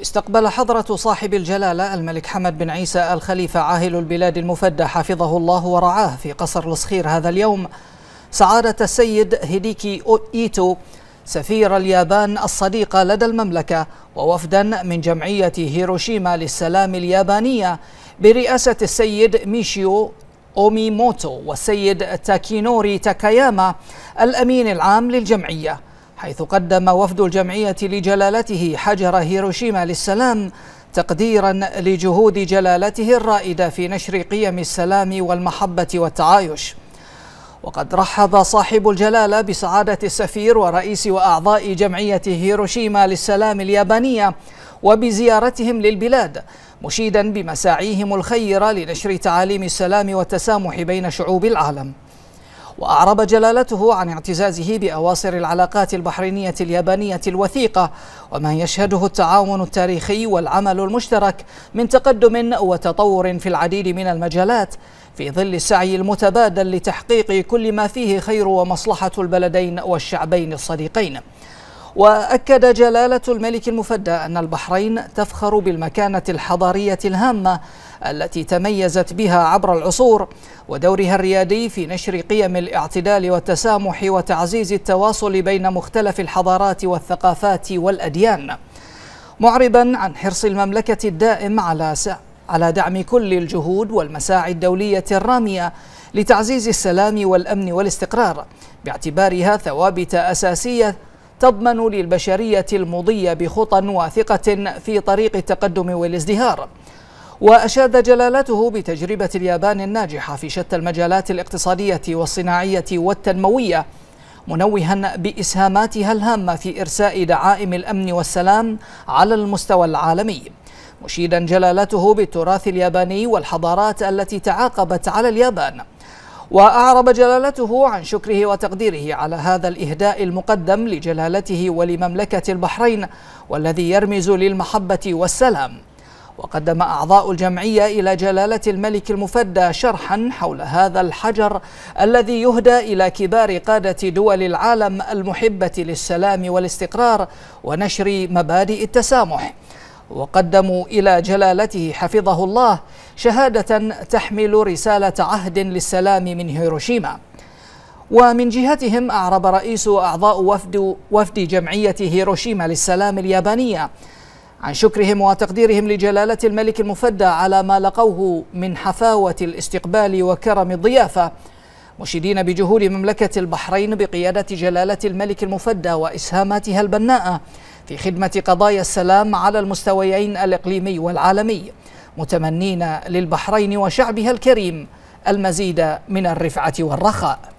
استقبل حضرة صاحب الجلالة الملك حمد بن عيسى الخليفة عاهل البلاد المفدى حفظه الله ورعاه في قصر الصخير هذا اليوم سعادة السيد هيديكي إيتو سفير اليابان الصديقة لدى المملكة ووفدا من جمعية هيروشيما للسلام اليابانية برئاسة السيد ميشيو أوميموتو والسيد تاكينوري تاكاياما الأمين العام للجمعية حيث قدم وفد الجمعية لجلالته حجر هيروشيما للسلام تقديرا لجهود جلالته الرائدة في نشر قيم السلام والمحبة والتعايش وقد رحب صاحب الجلالة بسعادة السفير ورئيس وأعضاء جمعية هيروشيما للسلام اليابانية وبزيارتهم للبلاد مشيدا بمساعيهم الخيرة لنشر تعاليم السلام والتسامح بين شعوب العالم وأعرب جلالته عن اعتزازه بأواصر العلاقات البحرينية اليابانية الوثيقة وما يشهده التعاون التاريخي والعمل المشترك من تقدم وتطور في العديد من المجالات في ظل السعي المتبادل لتحقيق كل ما فيه خير ومصلحة البلدين والشعبين الصديقين وأكد جلالة الملك المفدى أن البحرين تفخر بالمكانة الحضارية الهامة التي تميزت بها عبر العصور ودورها الريادي في نشر قيم الاعتدال والتسامح وتعزيز التواصل بين مختلف الحضارات والثقافات والأديان معربا عن حرص المملكة الدائم على على دعم كل الجهود والمساعي الدولية الرامية لتعزيز السلام والأمن والاستقرار باعتبارها ثوابت أساسية تضمن للبشرية المضي بخطى واثقة في طريق التقدم والازدهار وأشاد جلالته بتجربة اليابان الناجحة في شتى المجالات الاقتصادية والصناعية والتنموية منوها بإسهاماتها الهامة في إرساء دعائم الأمن والسلام على المستوى العالمي مشيدا جلالته بالتراث الياباني والحضارات التي تعاقبت على اليابان وأعرب جلالته عن شكره وتقديره على هذا الإهداء المقدم لجلالته ولمملكة البحرين والذي يرمز للمحبة والسلام وقدم أعضاء الجمعية إلى جلالة الملك المفدى شرحا حول هذا الحجر الذي يهدى إلى كبار قادة دول العالم المحبة للسلام والاستقرار ونشر مبادئ التسامح وقدموا إلى جلالته حفظه الله شهادة تحمل رسالة عهد للسلام من هيروشيما ومن جهتهم أعرب رئيس أعضاء وفد وفد جمعية هيروشيما للسلام اليابانية عن شكرهم وتقديرهم لجلالة الملك المفدى على ما لقوه من حفاوة الاستقبال وكرم الضيافة مشيدين بجهود مملكة البحرين بقيادة جلالة الملك المفدى وإسهاماتها البناءة في خدمة قضايا السلام على المستويين الإقليمي والعالمي متمنين للبحرين وشعبها الكريم المزيد من الرفعة والرخاء